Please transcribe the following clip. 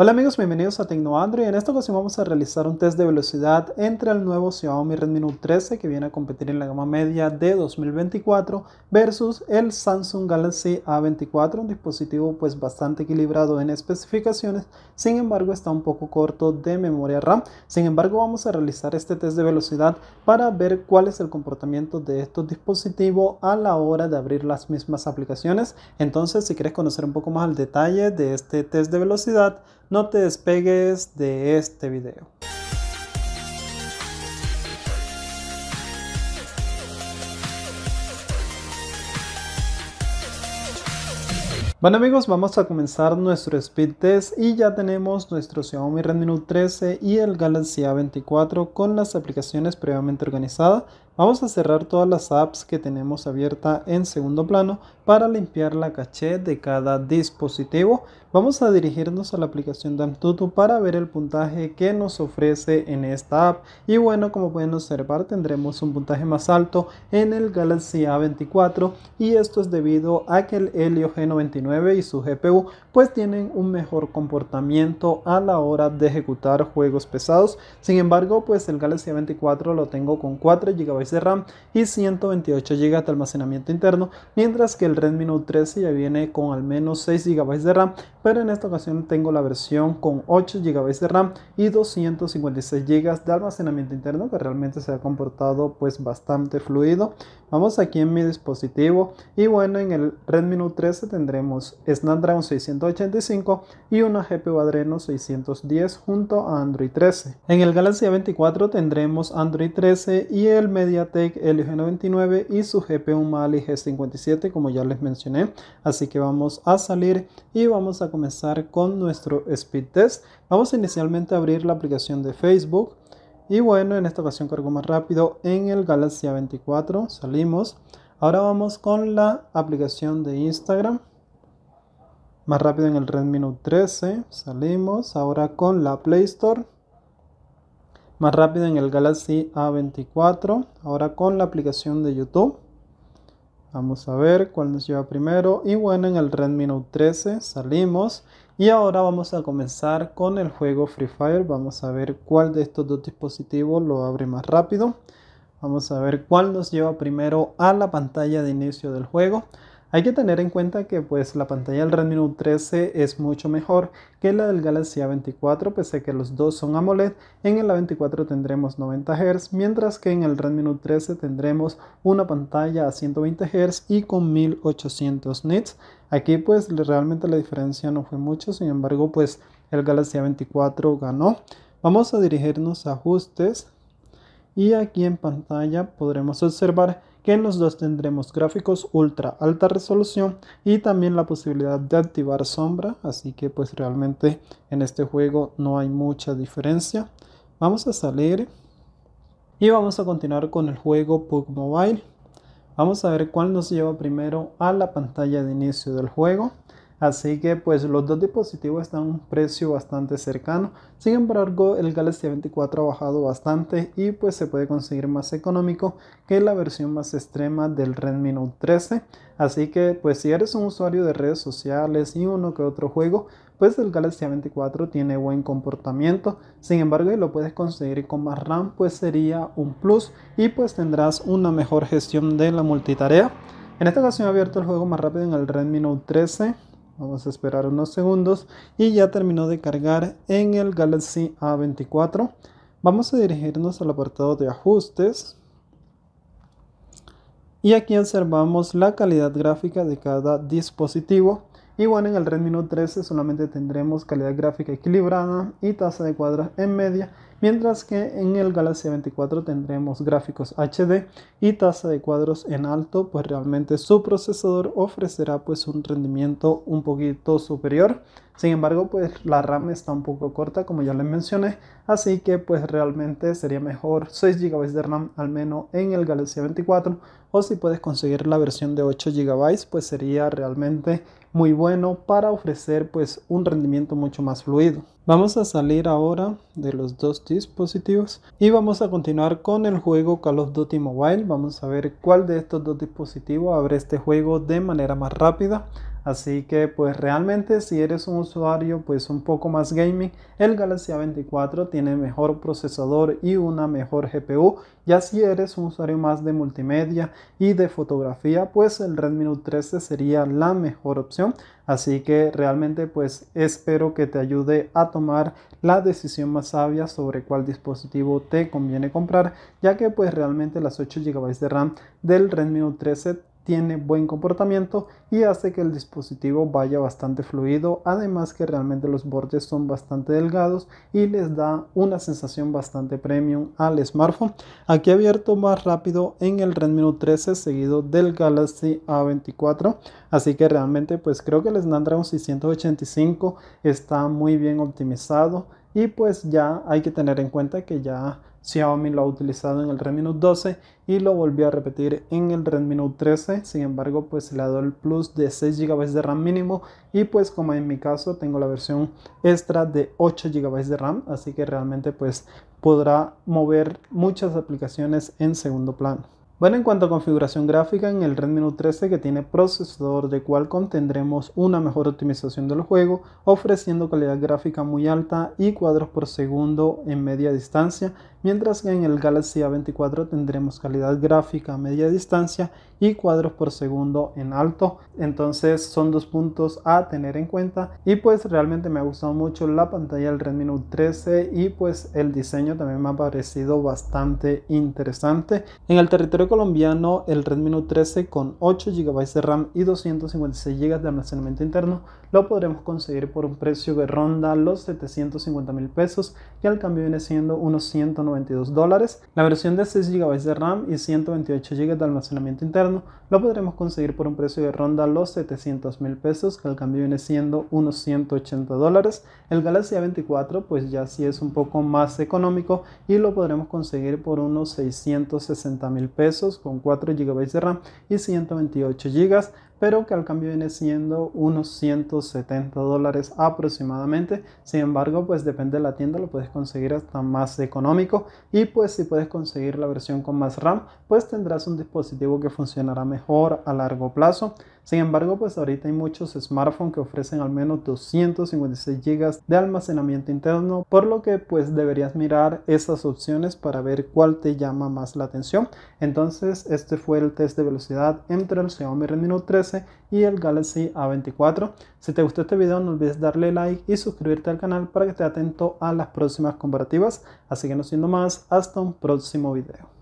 Hola amigos, bienvenidos a TecnoAndroid. En esta ocasión vamos a realizar un test de velocidad entre el nuevo Xiaomi Redmi Note 13 que viene a competir en la gama media de 2024 versus el Samsung Galaxy A24, un dispositivo pues bastante equilibrado en especificaciones, sin embargo está un poco corto de memoria RAM. Sin embargo vamos a realizar este test de velocidad para ver cuál es el comportamiento de estos dispositivos a la hora de abrir las mismas aplicaciones. Entonces si quieres conocer un poco más al detalle de este test de velocidad, no te despegues de este video. Bueno amigos, vamos a comenzar nuestro speed test y ya tenemos nuestro Xiaomi Redmi Note 13 y el Galaxy A24 con las aplicaciones previamente organizadas Vamos a cerrar todas las apps que tenemos abierta en segundo plano para limpiar la caché de cada dispositivo. Vamos a dirigirnos a la aplicación de Damtutu para ver el puntaje que nos ofrece en esta app. Y bueno, como pueden observar, tendremos un puntaje más alto en el Galaxy A24 y esto es debido a que el Helio G99 y su GPU pues tienen un mejor comportamiento a la hora de ejecutar juegos pesados. Sin embargo, pues el Galaxy A24 lo tengo con 4 GB de RAM y 128 GB de almacenamiento interno, mientras que el Redmi Note 13 ya viene con al menos 6 GB de RAM, pero en esta ocasión tengo la versión con 8 GB de RAM y 256 GB de almacenamiento interno que realmente se ha comportado pues bastante fluido. Vamos aquí en mi dispositivo y bueno, en el Redmi Note 13 tendremos Snapdragon 600 y una GPU Adreno 610 junto a Android 13. En el Galaxy 24 tendremos Android 13 y el MediaTek LG G99 y su GPU Mali G57 como ya les mencioné. Así que vamos a salir y vamos a comenzar con nuestro speed test. Vamos inicialmente a abrir la aplicación de Facebook. Y bueno, en esta ocasión cargo más rápido en el Galaxy A24. Salimos. Ahora vamos con la aplicación de Instagram más rápido en el Redmi Note 13. Salimos ahora con la Play Store. Más rápido en el Galaxy A24. Ahora con la aplicación de YouTube. Vamos a ver cuál nos lleva primero. Y bueno, en el Redmi Note 13 salimos. Y ahora vamos a comenzar con el juego Free Fire. Vamos a ver cuál de estos dos dispositivos lo abre más rápido. Vamos a ver cuál nos lleva primero a la pantalla de inicio del juego. Hay que tener en cuenta que pues la pantalla del Redmi Note 13 es mucho mejor que la del Galaxy A24, pese a que los dos son AMOLED, en el A24 tendremos 90 Hz, mientras que en el Redmi Note 13 tendremos una pantalla a 120 Hz y con 1800 nits. Aquí pues realmente la diferencia no fue mucho, sin embargo pues el Galaxy A24 ganó. Vamos a dirigirnos a ajustes y aquí en pantalla podremos observar que en los dos tendremos gráficos ultra alta resolución y también la posibilidad de activar sombra, así que pues realmente en este juego no hay mucha diferencia. Vamos a salir y vamos a continuar con el juego PUG Mobile. Vamos a ver cuál nos lleva primero a la pantalla de inicio del juego. Así que pues los dos dispositivos están a un precio bastante cercano. Sin embargo, el Galaxy A24 ha bajado bastante y pues se puede conseguir más económico que la versión más extrema del Redmi Note 13. Así que pues si eres un usuario de redes sociales y uno que otro juego, pues el Galaxy A24 tiene buen comportamiento. Sin embargo, si lo puedes conseguir con más RAM, pues sería un plus y pues tendrás una mejor gestión de la multitarea. En esta ocasión he abierto el juego más rápido en el Redmi Note 13 Vamos a esperar unos segundos y ya terminó de cargar en el Galaxy A24. Vamos a dirigirnos al apartado de ajustes. Y aquí observamos la calidad gráfica de cada dispositivo. Y bueno, en el Redmi Note 13 solamente tendremos calidad gráfica equilibrada y tasa de cuadros en media, mientras que en el Galaxy 24 tendremos gráficos HD y tasa de cuadros en alto, pues realmente su procesador ofrecerá pues un rendimiento un poquito superior. Sin embargo, pues la RAM está un poco corta, como ya les mencioné, así que pues realmente sería mejor 6 GB de RAM al menos en el Galaxy 24 o si puedes conseguir la versión de 8 GB, pues sería realmente muy bueno para ofrecer pues un rendimiento mucho más fluido. Vamos a salir ahora de los dos dispositivos y vamos a continuar con el juego Call of Duty Mobile. Vamos a ver cuál de estos dos dispositivos abre este juego de manera más rápida. Así que pues realmente si eres un usuario pues un poco más gaming, el Galaxy A24 tiene mejor procesador y una mejor GPU. Ya si eres un usuario más de multimedia y de fotografía, pues el Redmi Note 13 sería la mejor opción. Así que realmente pues espero que te ayude a tomar la decisión más sabia sobre cuál dispositivo te conviene comprar, ya que pues realmente las 8 GB de RAM del Redmi Note 13 tiene buen comportamiento y hace que el dispositivo vaya bastante fluido además que realmente los bordes son bastante delgados y les da una sensación bastante premium al smartphone aquí abierto más rápido en el Redmi Note 13 seguido del Galaxy A24 así que realmente pues creo que el Snapdragon 685 está muy bien optimizado y pues ya hay que tener en cuenta que ya Xiaomi lo ha utilizado en el Redmi Note 12 y lo volvió a repetir en el Redmi Note 13. Sin embargo, pues le ha dado el plus de 6 GB de RAM mínimo y pues como en mi caso tengo la versión extra de 8 GB de RAM, así que realmente pues podrá mover muchas aplicaciones en segundo plano. Bueno, en cuanto a configuración gráfica, en el Redmi Note 13 que tiene procesador de Qualcomm tendremos una mejor optimización del juego, ofreciendo calidad gráfica muy alta y cuadros por segundo en media distancia, mientras que en el Galaxy A24 tendremos calidad gráfica a media distancia y cuadros por segundo en alto. Entonces son dos puntos a tener en cuenta y pues realmente me ha gustado mucho la pantalla del Redmi Note 13 y pues el diseño también me ha parecido bastante interesante. En el territorio colombiano el Redmi Note 13 con 8 GB de RAM y 256 GB de almacenamiento interno lo podremos conseguir por un precio que ronda los 750 mil pesos que al cambio viene siendo unos 190 192 dólares. La versión de 6 GB de RAM y 128 GB de almacenamiento interno lo podremos conseguir por un precio de ronda los 700 mil pesos, que al cambio viene siendo unos 180 dólares. El Galaxy A24 pues ya sí es un poco más económico y lo podremos conseguir por unos 660 mil pesos con 4 GB de RAM y 128 GB pero que al cambio viene siendo unos 170 dólares aproximadamente. Sin embargo, pues depende de la tienda, lo puedes conseguir hasta más económico y pues si puedes conseguir la versión con más RAM, pues tendrás un dispositivo que funcionará mejor a largo plazo. Sin embargo, pues ahorita hay muchos smartphones que ofrecen al menos 256 GB de almacenamiento interno, por lo que pues deberías mirar esas opciones para ver cuál te llama más la atención. Entonces, este fue el test de velocidad entre el Xiaomi Redmi Note 13 y el Galaxy A24. Si te gustó este video, no olvides darle like y suscribirte al canal para que estés atento a las próximas comparativas. Así que no siendo más, hasta un próximo video.